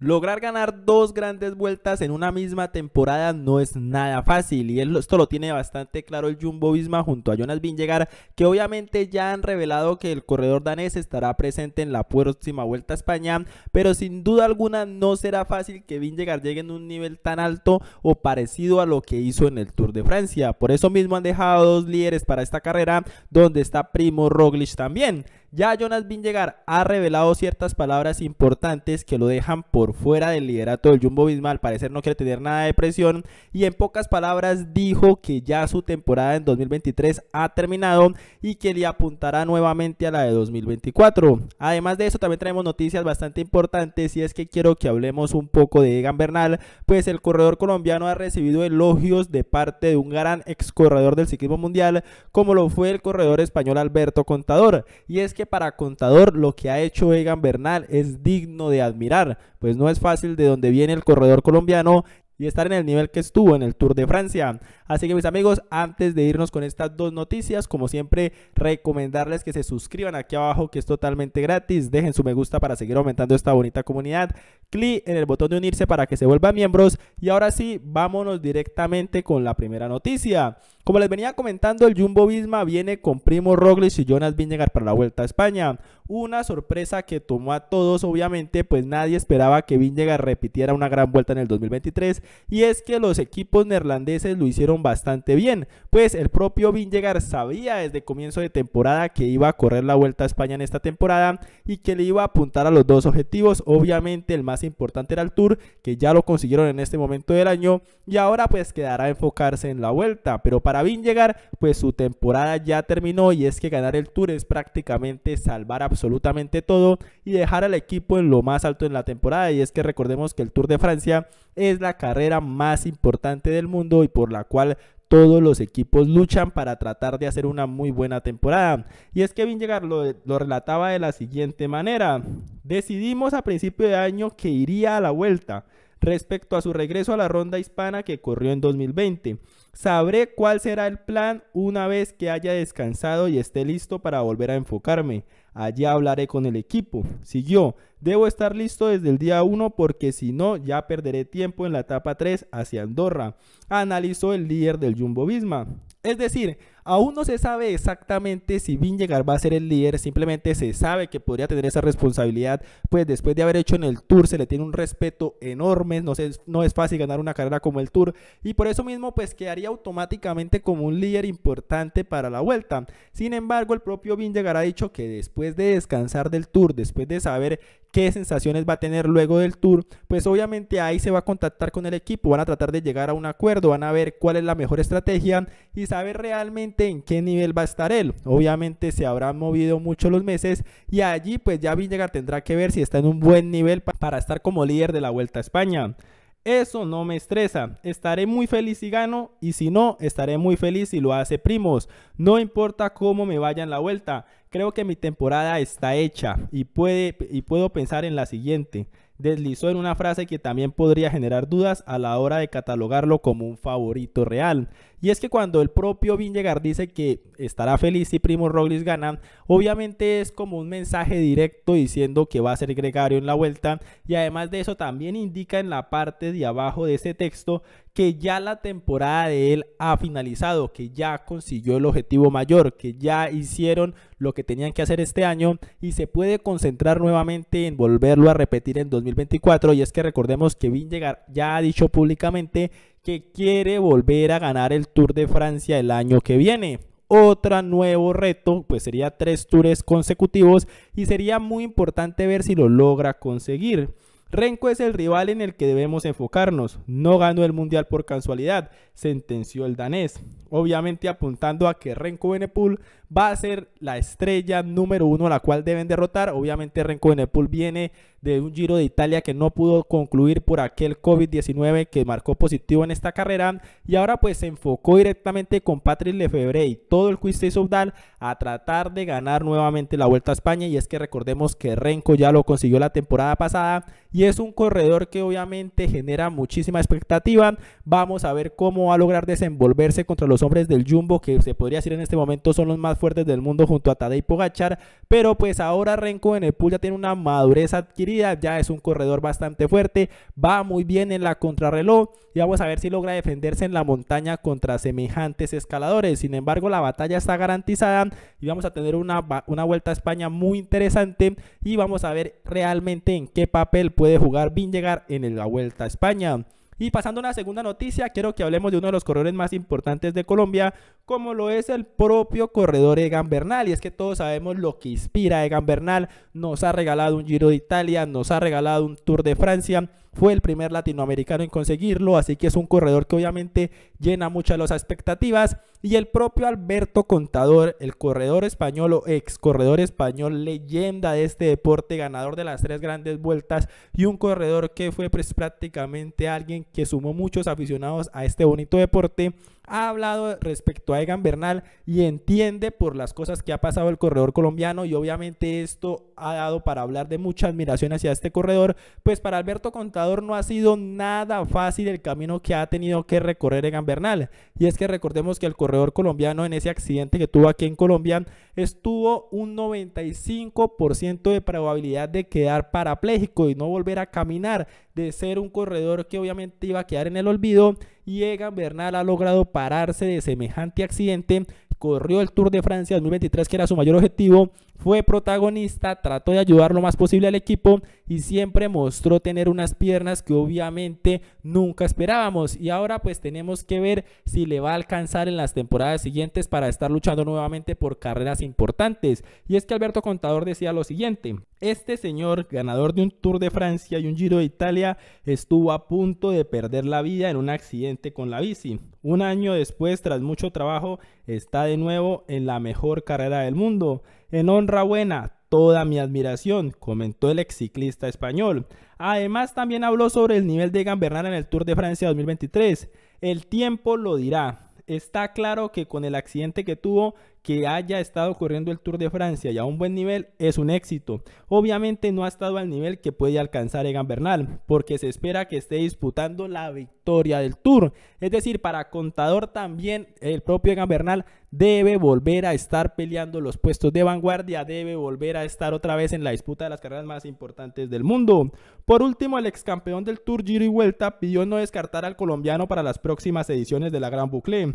Lograr ganar dos grandes vueltas en una misma temporada no es nada fácil y esto lo tiene bastante claro el Jumbo Visma junto a Jonas Vingegaard, que obviamente ya han revelado que el corredor danés estará presente en la próxima Vuelta a España, pero sin duda alguna no será fácil que Vingegaard llegue en un nivel tan alto o parecido a lo que hizo en el Tour de Francia. Por eso mismo han dejado dos líderes para esta carrera, donde está Primo Roglic también. Ya Jonas llegar ha revelado ciertas palabras importantes que lo dejan por fuera del liderato del Jumbo Bismarck, al parecer no quiere tener nada de presión y en pocas palabras dijo que ya su temporada en 2023 ha terminado y que le apuntará nuevamente a la de 2024. Además de eso también traemos noticias bastante importantes y es que quiero que hablemos un poco de Egan Bernal, pues el corredor colombiano ha recibido elogios de parte de un gran ex corredor del ciclismo mundial como lo fue el corredor español Alberto Contador y es que para contador lo que ha hecho Egan Bernal es digno de admirar, pues no es fácil de donde viene el corredor colombiano y estar en el nivel que estuvo en el Tour de Francia. Así que mis amigos, antes de irnos con estas dos noticias, como siempre, recomendarles que se suscriban aquí abajo, que es totalmente gratis. Dejen su me gusta para seguir aumentando esta bonita comunidad. Clic en el botón de unirse para que se vuelvan miembros. Y ahora sí, vámonos directamente con la primera noticia. Como les venía comentando, el Jumbo Visma viene con Primo Roglic y Jonas Vingegaard para la Vuelta a España. Una sorpresa que tomó a todos, obviamente, pues nadie esperaba que Vingegaard repitiera una gran vuelta en el 2023 y es que los equipos neerlandeses lo hicieron bastante bien, pues el propio Vingegaard sabía desde comienzo de temporada que iba a correr la Vuelta a España en esta temporada y que le iba a apuntar a los dos objetivos, obviamente el más importante era el Tour, que ya lo consiguieron en este momento del año y ahora pues quedará enfocarse en la Vuelta, pero para Vingegaard pues su temporada ya terminó y es que ganar el Tour es prácticamente salvar absolutamente todo y dejar al equipo en lo más alto en la temporada y es que recordemos que el Tour de Francia es la carrera más importante del mundo y por la cual todos los equipos luchan para tratar de hacer una muy buena temporada. Y es que Vin lo, lo relataba de la siguiente manera. Decidimos a principio de año que iría a la vuelta respecto a su regreso a la ronda hispana que corrió en 2020. Sabré cuál será el plan una vez que haya descansado y esté listo para volver a enfocarme. allá hablaré con el equipo. Siguió, debo estar listo desde el día 1 porque si no ya perderé tiempo en la etapa 3 hacia Andorra, analizó el líder del Jumbo Visma. Es decir, aún no se sabe exactamente si Vingegaard va a ser el líder, simplemente se sabe que podría tener esa responsabilidad, pues después de haber hecho en el Tour se le tiene un respeto enorme, no, no es fácil ganar una carrera como el Tour y por eso mismo pues quedaría automáticamente como un líder importante para la vuelta. Sin embargo, el propio Vingegaard ha dicho que después de descansar del Tour, después de saber qué sensaciones va a tener luego del Tour, pues obviamente ahí se va a contactar con el equipo, van a tratar de llegar a un acuerdo, van a ver cuál es la mejor estrategia y saber realmente en qué nivel va a estar él. Obviamente se habrán movido mucho los meses y allí pues ya llegar tendrá que ver si está en un buen nivel para estar como líder de la Vuelta a España. Eso no me estresa. Estaré muy feliz si gano y si no, estaré muy feliz si lo hace primos. No importa cómo me vayan la vuelta. Creo que mi temporada está hecha y, puede, y puedo pensar en la siguiente. Deslizó en una frase que también podría generar dudas a la hora de catalogarlo como un favorito real. Y es que cuando el propio Vingegaard dice que estará feliz si Primo Roglic gana, obviamente es como un mensaje directo diciendo que va a ser gregario en la vuelta. Y además de eso también indica en la parte de abajo de ese texto que ya la temporada de él ha finalizado, que ya consiguió el objetivo mayor, que ya hicieron lo que tenían que hacer este año y se puede concentrar nuevamente en volverlo a repetir en 2024. Y es que recordemos que Vingegaard ya ha dicho públicamente que quiere volver a ganar el Tour de Francia el año que viene. Otro nuevo reto, pues sería tres tours consecutivos y sería muy importante ver si lo logra conseguir. Renko es el rival en el que debemos enfocarnos. No ganó el mundial por casualidad, sentenció el danés. Obviamente apuntando a que Renko Benepul va a ser la estrella número uno a la cual deben derrotar. Obviamente Renko Benepul viene de un Giro de Italia que no pudo concluir por aquel COVID-19 que marcó positivo en esta carrera y ahora pues se enfocó directamente con Patrick Lefebvre y todo el y Soudal a tratar de ganar nuevamente la Vuelta a España y es que recordemos que Renko ya lo consiguió la temporada pasada y es un corredor que obviamente genera muchísima expectativa. Vamos a ver cómo va a lograr desenvolverse contra los hombres del Jumbo que se podría decir en este momento son los más fuertes del mundo junto a Tadej Pogachar, pero pues ahora Renko en el pool ya tiene una madurez adquirida ya es un corredor bastante fuerte, va muy bien en la contrarreloj y vamos a ver si logra defenderse en la montaña contra semejantes escaladores. Sin embargo, la batalla está garantizada y vamos a tener una, una vuelta a España muy interesante y vamos a ver realmente en qué papel puede jugar llegar en la vuelta a España. Y pasando a una segunda noticia, quiero que hablemos de uno de los corredores más importantes de Colombia, como lo es el propio corredor Egan Bernal. Y es que todos sabemos lo que inspira Egan Bernal. Nos ha regalado un Giro de Italia, nos ha regalado un Tour de Francia fue el primer latinoamericano en conseguirlo, así que es un corredor que obviamente llena muchas las expectativas. Y el propio Alberto Contador, el corredor español o ex corredor español, leyenda de este deporte, ganador de las tres grandes vueltas y un corredor que fue pues, prácticamente alguien que sumó muchos aficionados a este bonito deporte ha hablado respecto a Egan Bernal y entiende por las cosas que ha pasado el corredor colombiano y obviamente esto ha dado para hablar de mucha admiración hacia este corredor, pues para Alberto Contador no ha sido nada fácil el camino que ha tenido que recorrer Egan Bernal. Y es que recordemos que el corredor colombiano en ese accidente que tuvo aquí en Colombia estuvo un 95% de probabilidad de quedar parapléjico y no volver a caminar, de ser un corredor que obviamente iba a quedar en el olvido y Egan Bernal ha logrado pararse de semejante accidente corrió el Tour de Francia 2023, que era su mayor objetivo, fue protagonista, trató de ayudar lo más posible al equipo y siempre mostró tener unas piernas que obviamente nunca esperábamos. Y ahora pues tenemos que ver si le va a alcanzar en las temporadas siguientes para estar luchando nuevamente por carreras importantes. Y es que Alberto Contador decía lo siguiente. Este señor, ganador de un Tour de Francia y un Giro de Italia, estuvo a punto de perder la vida en un accidente con la bici. Un año después, tras mucho trabajo, está de nuevo en la mejor carrera del mundo. En honra buena, toda mi admiración, comentó el exciclista ciclista español. Además, también habló sobre el nivel de Bernal... en el Tour de Francia 2023. El tiempo lo dirá. Está claro que con el accidente que tuvo que haya estado corriendo el Tour de Francia y a un buen nivel es un éxito. Obviamente no ha estado al nivel que puede alcanzar Egan Bernal, porque se espera que esté disputando la victoria del Tour. Es decir, para Contador también el propio Egan Bernal debe volver a estar peleando los puestos de vanguardia, debe volver a estar otra vez en la disputa de las carreras más importantes del mundo. Por último, el ex campeón del Tour Giro y Vuelta pidió no descartar al colombiano para las próximas ediciones de la Gran Boucle.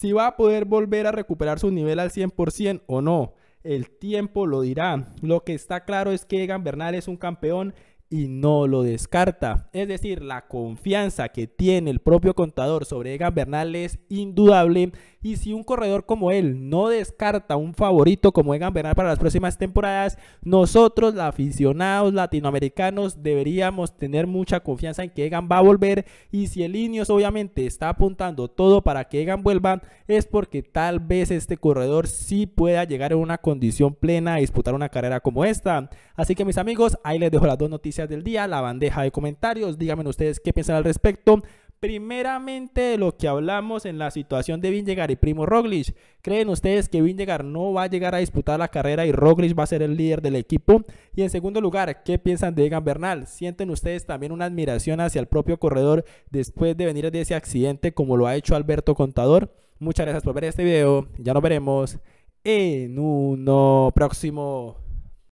Si va a poder volver a recuperar su nivel al 100% o no, el tiempo lo dirá. Lo que está claro es que Egan Bernal es un campeón y no lo descarta. Es decir, la confianza que tiene el propio contador sobre Egan Bernal es indudable y si un corredor como él no descarta un favorito como Egan Bernal para las próximas temporadas, nosotros, los aficionados latinoamericanos, deberíamos tener mucha confianza en que Egan va a volver. Y si el Ineos obviamente está apuntando todo para que Egan vuelva, es porque tal vez este corredor sí pueda llegar en una condición plena a disputar una carrera como esta. Así que mis amigos, ahí les dejo las dos noticias del día, la bandeja de comentarios. Díganme ustedes qué piensan al respecto. Primeramente, lo que hablamos en la situación de Vingegaard y Primo Roglic. ¿Creen ustedes que Vingegaard no va a llegar a disputar la carrera y Roglic va a ser el líder del equipo? Y en segundo lugar, ¿qué piensan de Egan Bernal? ¿Sienten ustedes también una admiración hacia el propio corredor después de venir de ese accidente como lo ha hecho Alberto Contador? Muchas gracias por ver este video. Ya nos veremos en uno próximo.